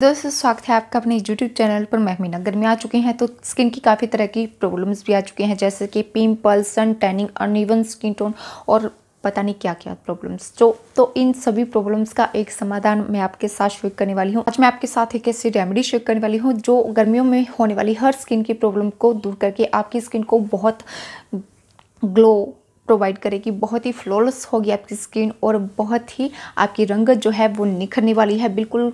दोस्तों स्वागत है आपका अपने यूट्यूब चैनल पर मैं मीना गर्मी आ चुके हैं तो स्किन की काफ़ी तरह की प्रॉब्लम्स भी आ चुके हैं जैसे कि pimple sun tanning uneven skin tone और पता नहीं क्या क्या प्रॉब्लम्स तो तो इन सभी प्रॉब्लम्स का एक समाधान मैं आपके साथ शेयर करने वाली हूँ आज मैं आपके साथ एक ऐसी रेमेडी शेयर करने वाली हूँ जो गर्मियों में होने वाली हर स्किन की प्रॉब्लम को दूर करके आपकी स्किन को बहुत ग्लो प्रोवाइड करेगी बहुत ही फ्लॉलेस होगी आपकी स्किन और बहुत ही आपकी रंगत जो है वो निखरने वाली है बिल्कुल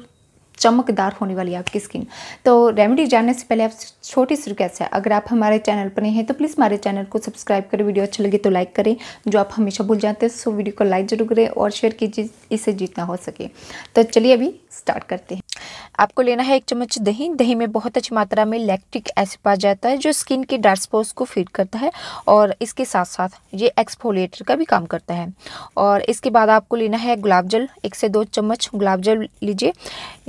चमकदार होने वाली है आपकी स्किन तो रेमेडी जानने से पहले आप छोटी सी रिक्वेस्ट है अगर आप हमारे चैनल पर नहीं हैं तो प्लीज़ हमारे चैनल को सब्सक्राइब करें वीडियो अच्छी लगे तो लाइक करें जो आप हमेशा भूल जाते हैं सो वीडियो को लाइक जरूर करें और शेयर कीजिए इसे जितना हो सके तो चलिए अभी स्टार्ट करते हैं आपको लेना है एक चम्मच दही दही में बहुत अच्छी मात्रा में लैक्टिक एसिड पाया जाता है जो स्किन के डार्क स्पॉट्स को फीड करता है और इसके साथ साथ ये एक्सफोलिएटर का भी काम करता है और इसके बाद आपको लेना है गुलाब जल एक से दो चम्मच गुलाब जल लीजिए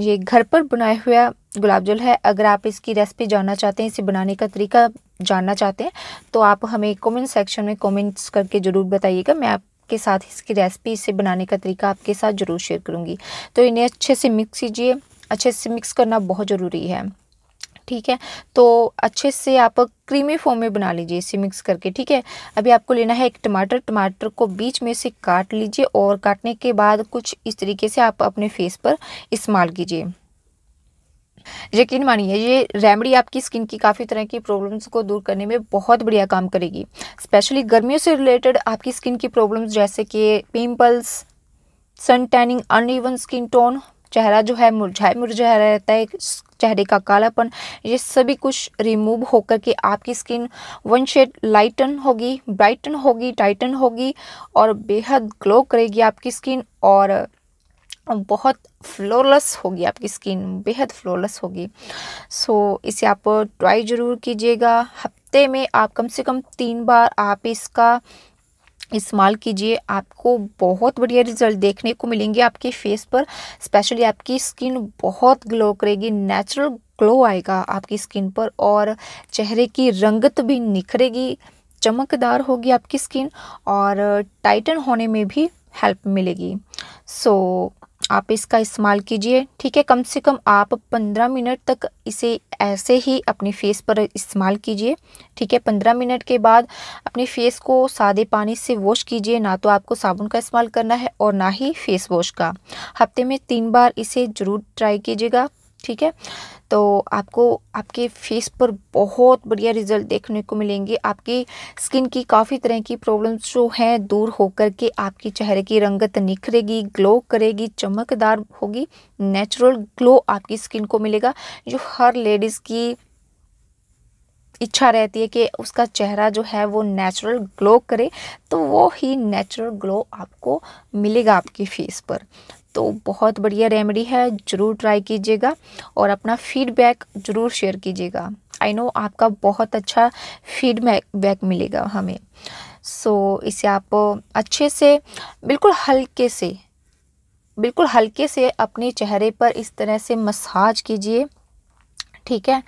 ये घर पर बनाया हुआ गुलाब जल है अगर आप इसकी रेसिपी जानना चाहते हैं इसे बनाने का तरीका जानना चाहते हैं तो आप हमें कमेंट सेक्शन में कमेंट्स करके ज़रूर बताइएगा मैं आपके साथ इसकी रेसिपी इसे बनाने का तरीका आपके साथ ज़रूर शेयर करूंगी तो इन्हें अच्छे से मिक्स कीजिए अच्छे से मिक्स करना बहुत ज़रूरी है ठीक है तो अच्छे से आप क्रीमी फॉर्म में बना लीजिए इसे मिक्स करके ठीक है अभी आपको लेना है एक टमाटर टमाटर को बीच में से काट लीजिए और काटने के बाद कुछ इस तरीके से आप अपने फेस पर इस्तेमाल कीजिए यकीन मानिए ये रेमडी आपकी स्किन की काफ़ी तरह की प्रॉब्लम्स को दूर करने में बहुत बढ़िया काम करेगी स्पेशली गर्मियों से रिलेटेड आपकी स्किन की प्रॉब्लम्स जैसे कि पिम्पल्स सन टैनिंग अन स्किन टोन चेहरा जो है मुरझाए मुरझाया रहता है चेहरे का कालापन ये सभी कुछ रिमूव होकर के आपकी स्किन वन शेड लाइटन होगी ब्राइटन होगी टाइटन होगी और बेहद ग्लो करेगी आपकी स्किन और बहुत फ्लोलेस होगी आपकी स्किन बेहद फ्लोलेस होगी सो so, इसे आप ट्राई ज़रूर कीजिएगा हफ्ते में आप कम से कम तीन बार आप इसका इस्तेमाल कीजिए आपको बहुत बढ़िया रिजल्ट देखने को मिलेंगे आपके फेस पर स्पेशली आपकी स्किन बहुत ग्लो करेगी नेचुरल ग्लो आएगा आपकी स्किन पर और चेहरे की रंगत भी निखरेगी चमकदार होगी आपकी स्किन और टाइटन होने में भी हेल्प मिलेगी सो आप इसका इस्तेमाल कीजिए ठीक है कम से कम आप पंद्रह मिनट तक इसे ऐसे ही अपने फेस पर इस्तेमाल कीजिए ठीक है पंद्रह मिनट के बाद अपने फेस को सादे पानी से वॉश कीजिए ना तो आपको साबुन का इस्तेमाल करना है और ना ही फेस वॉश का हफ्ते में तीन बार इसे ज़रूर ट्राई कीजिएगा ठीक है तो आपको आपके फेस पर बहुत बढ़िया रिजल्ट देखने को मिलेंगे आपकी स्किन की काफ़ी तरह की प्रॉब्लम्स जो हैं दूर होकर के आपके चेहरे की रंगत निखरेगी ग्लो करेगी चमकदार होगी नेचुरल ग्लो आपकी स्किन को मिलेगा जो हर लेडीज़ की इच्छा रहती है कि उसका चेहरा जो है वो नेचुरल ग्लो करे तो वो ही नेचुरल ग्लो आपको मिलेगा आपके फेस पर तो बहुत बढ़िया रेमेडी है ज़रूर ट्राई कीजिएगा और अपना फीडबैक ज़रूर शेयर कीजिएगा आई नो आपका बहुत अच्छा फीडबैक बैक मिलेगा हमें सो so, इसे आप अच्छे से बिल्कुल हल्के से बिल्कुल हल्के से अपने चेहरे पर इस तरह से मसाज कीजिए ठीक है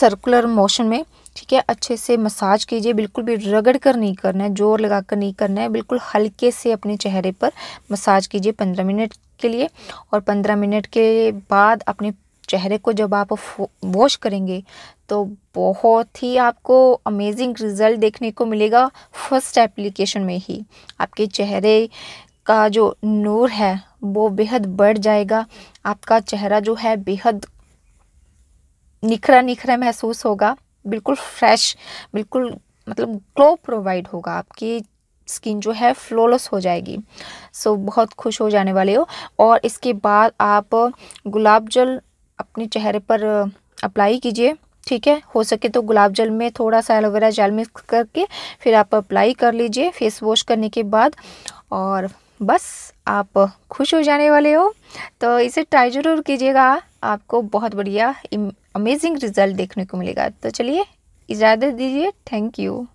सर्कुलर मोशन में ठीक है अच्छे से मसाज कीजिए बिल्कुल भी रगड़ कर नहीं करना है जोर लगा कर नहीं करना है बिल्कुल हल्के से अपने चेहरे पर मसाज कीजिए पंद्रह मिनट के लिए और पंद्रह मिनट के बाद अपने चेहरे को जब आप वॉश करेंगे तो बहुत ही आपको अमेजिंग रिज़ल्ट देखने को मिलेगा फर्स्ट एप्लीकेशन में ही आपके चेहरे का जो नूर है वो बेहद बढ़ जाएगा आपका चेहरा जो है बेहद निखरा निखरा महसूस होगा बिल्कुल फ्रेश बिल्कुल मतलब ग्लो प्रोवाइड होगा आपकी स्किन जो है फ्लॉलेस हो जाएगी सो so, बहुत खुश हो जाने वाले हो और इसके बाद आप गुलाब जल अपने चेहरे पर अप्लाई कीजिए ठीक है हो सके तो गुलाब जल में थोड़ा सा एलोवेरा जेल मिक्स करके फिर आप अप्लाई कर लीजिए फेस वॉश करने के बाद और बस आप खुश हो जाने वाले हो तो इसे ट्राई ज़रूर कीजिएगा आपको बहुत बढ़िया अमेजिंग रिजल्ट देखने को मिलेगा तो चलिए इजाज़त दीजिए थैंक यू